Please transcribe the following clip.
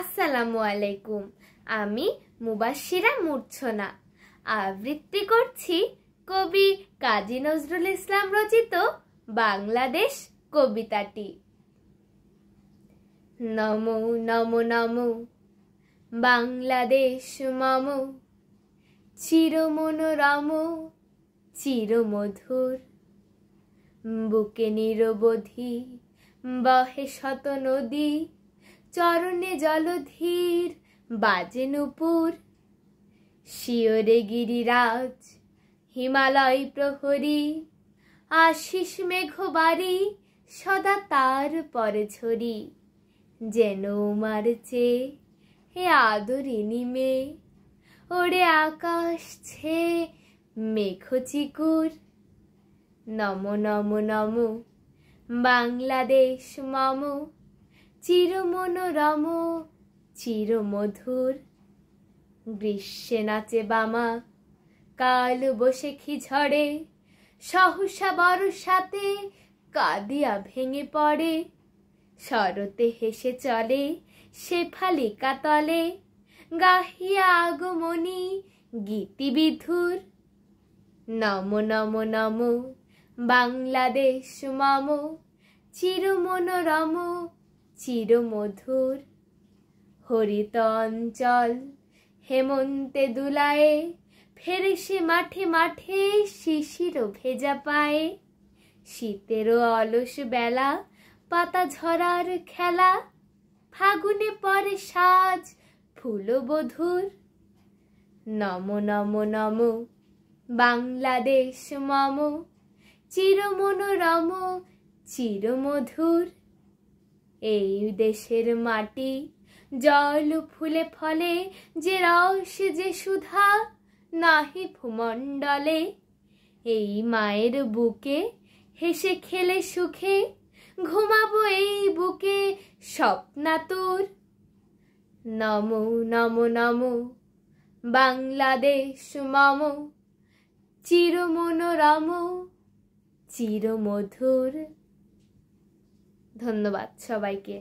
আসসালামু আলাইকুম আমি মুবাশিরা মূর্ছনা আবৃত্তি করছি কবি কাজী নজরুল ইসলাম রচিত বাংলাদেশ কবিতাটি নম নম নম বাংলাদেশ মম চিরমনোরম চিরমধুর বুকে নিরবধি বহে শত নদী চরণে জলধীর বাজে নূপুর শিওরে গিরিরাজ হিমালয় প্রহরী আশিস মেঘবারি সদা তার পরে ছড়ি যেন মারছে হে আদরিনী মেয়ে ওরে আকাশ ছে মেঘ চিকুর নম নম নম বাংলাদেশ মম চিরমনোরম চিরমধুর গ্রীষ্মে নাচে বামা কাল বসে খি ঝড়ে সহসা বরসাতে কাদিয়া ভেঙে পড়ে শরতে হেসে চলে শেফালিকা তলে গাহিয়া আগমনী গীতিবিধুর নম নম নম বাংলাদেশ চির মনোরম চিরমধুর হরিতঞ্চল হেমন্তে দুলায়ে ফের সে মাঠে মাঠে শিশিরও ভেজা পায়ে শীতেরও অলস বেলা পাতা ঝরার খেলা ফাগুনে পরে সাজ ফুলবধূর নম নম নম বাংলাদেশ মম চিরমনোরম চিরমধুর এই দেশের মাটি জল ফুলে ফলে যে রস যে সুধা নাহি ভূমণ্ডলে এই মায়ের বুকে হেসে খেলে সুখে ঘুমাবো এই বুকে স্বপ্না তোর নম নম নম বাংলাদেশ মম চিরমনোরম চিরমধুর ধন্যবাদ সবাইকে